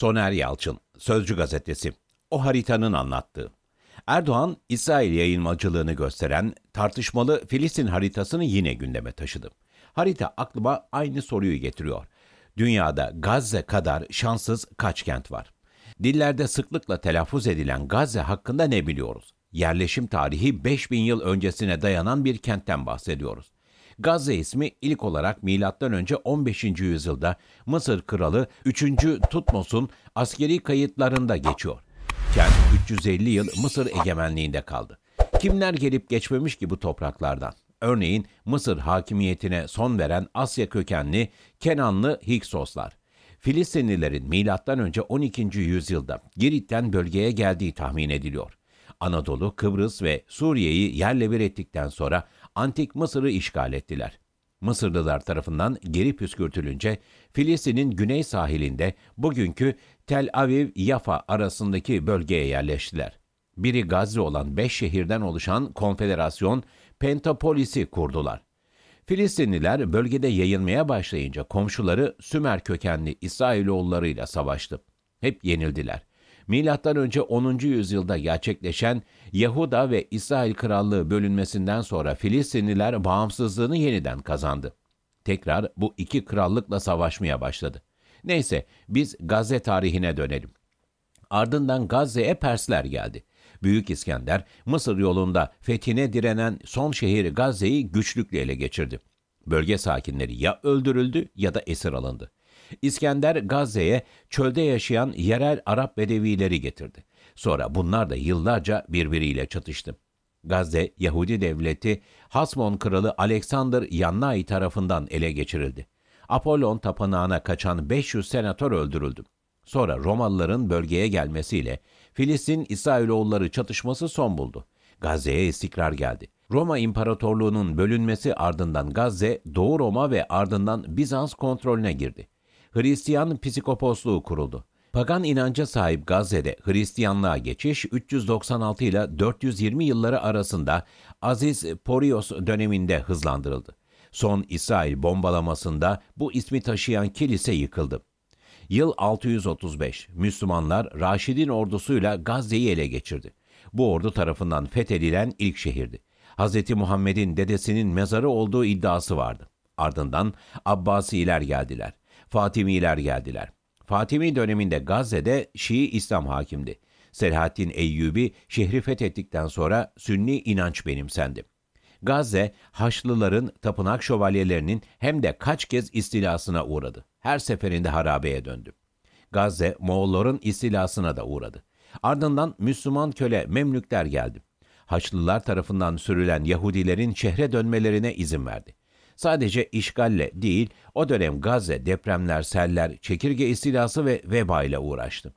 Soner Yalçın, Sözcü Gazetesi, O Haritanın Anlattığı. Erdoğan, İsrail yayılmacılığını gösteren tartışmalı Filistin haritasını yine gündeme taşıdı. Harita aklıma aynı soruyu getiriyor. Dünyada Gazze kadar şanssız kaç kent var? Dillerde sıklıkla telaffuz edilen Gazze hakkında ne biliyoruz? Yerleşim tarihi 5000 yıl öncesine dayanan bir kentten bahsediyoruz. Gazze ismi ilk olarak M.Ö. 15. yüzyılda Mısır kralı 3. Tutmos'un askeri kayıtlarında geçiyor. Kent 350 yıl Mısır egemenliğinde kaldı. Kimler gelip geçmemiş ki bu topraklardan? Örneğin Mısır hakimiyetine son veren Asya kökenli Kenanlı Hiksoslar. Filistinlilerin M.Ö. 12. yüzyılda Girit'ten bölgeye geldiği tahmin ediliyor. Anadolu, Kıbrıs ve Suriye'yi yerle bir ettikten sonra Antik Mısır'ı işgal ettiler. Mısırlılar tarafından geri püskürtülünce Filistin'in güney sahilinde bugünkü Tel Aviv-Yafa arasındaki bölgeye yerleştiler. Biri Gazze olan beş şehirden oluşan konfederasyon Pentapolis'i kurdular. Filistinliler bölgede yayılmaya başlayınca komşuları Sümer kökenli İsrailoğullarıyla savaştı. Hep yenildiler. Milattan önce 10. yüzyılda gerçekleşen Yahuda ve İsrail krallığı bölünmesinden sonra Filistinliler bağımsızlığını yeniden kazandı. Tekrar bu iki krallıkla savaşmaya başladı. Neyse biz Gazze tarihine dönelim. Ardından Gazze'ye Persler geldi. Büyük İskender Mısır yolunda fethine direnen son şehir Gazze'yi güçlükle ele geçirdi. Bölge sakinleri ya öldürüldü ya da esir alındı. İskender Gazze'ye çölde yaşayan yerel Arap Bedevileri getirdi. Sonra bunlar da yıllarca birbiriyle çatıştı. Gazze, Yahudi devleti Hasmon kralı Alexander Yannai tarafından ele geçirildi. Apollon tapınağına kaçan 500 senatör öldürüldü. Sonra Romalıların bölgeye gelmesiyle Filistin-İsrailoğulları çatışması son buldu. Gazze'ye istikrar geldi. Roma İmparatorluğu'nun bölünmesi ardından Gazze, Doğu Roma ve ardından Bizans kontrolüne girdi. Hristiyan Psikoposluğu kuruldu. Pagan inanca sahip Gazze'de Hristiyanlığa geçiş 396 ile 420 yılları arasında Aziz Porios döneminde hızlandırıldı. Son İsrail bombalamasında bu ismi taşıyan kilise yıkıldı. Yıl 635 Müslümanlar Raşid'in ordusuyla Gazze'yi ele geçirdi. Bu ordu tarafından fethedilen ilk şehirdi. Hz. Muhammed'in dedesinin mezarı olduğu iddiası vardı. Ardından Abbasiler geldiler. Fatimiler geldiler. Fatimi döneminde Gazze'de Şii İslam hakimdi. Selahaddin Eyyubi şehri fethettikten sonra Sünni inanç benimsendi. Gazze, Haçlıların tapınak şövalyelerinin hem de kaç kez istilasına uğradı. Her seferinde harabeye döndü. Gazze, Moğolların istilasına da uğradı. Ardından Müslüman köle Memlükler geldi. Haçlılar tarafından sürülen Yahudilerin şehre dönmelerine izin verdi sadece işgalle değil o dönem Gazze, depremler, seller, çekirge istilası ve veba ile uğraştı.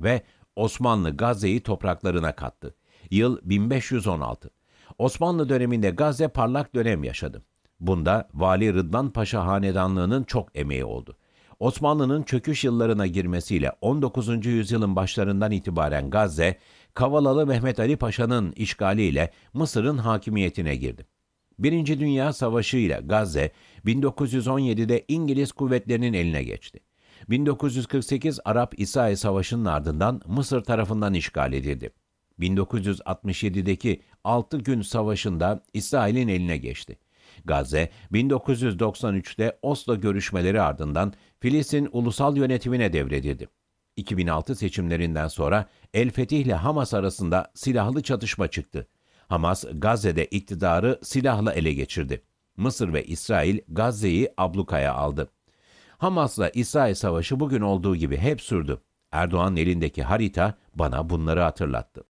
Ve Osmanlı Gazze'yi topraklarına kattı. Yıl 1516. Osmanlı döneminde Gazze parlak dönem yaşadı. Bunda Vali Rıdvan Paşa hanedanlığının çok emeği oldu. Osmanlı'nın çöküş yıllarına girmesiyle 19. yüzyılın başlarından itibaren Gazze, Kavalalı Mehmet Ali Paşa'nın işgaliyle Mısır'ın hakimiyetine girdi. Birinci Dünya Savaşı ile Gazze 1917'de İngiliz kuvvetlerinin eline geçti. 1948 Arap-İsrail Savaşı'nın ardından Mısır tarafından işgal edildi. 1967'deki 6 gün savaşında İsrail'in eline geçti. Gazze, 1993'te Oslo görüşmeleri ardından Filistin ulusal yönetimine devredildi. 2006 seçimlerinden sonra El Fetih ile Hamas arasında silahlı çatışma çıktı. Hamas Gazze'de iktidarı silahla ele geçirdi. Mısır ve İsrail Gazze'yi ablukaya aldı. Hamas'la İsrail savaşı bugün olduğu gibi hep sürdü. Erdoğan elindeki harita bana bunları hatırlattı.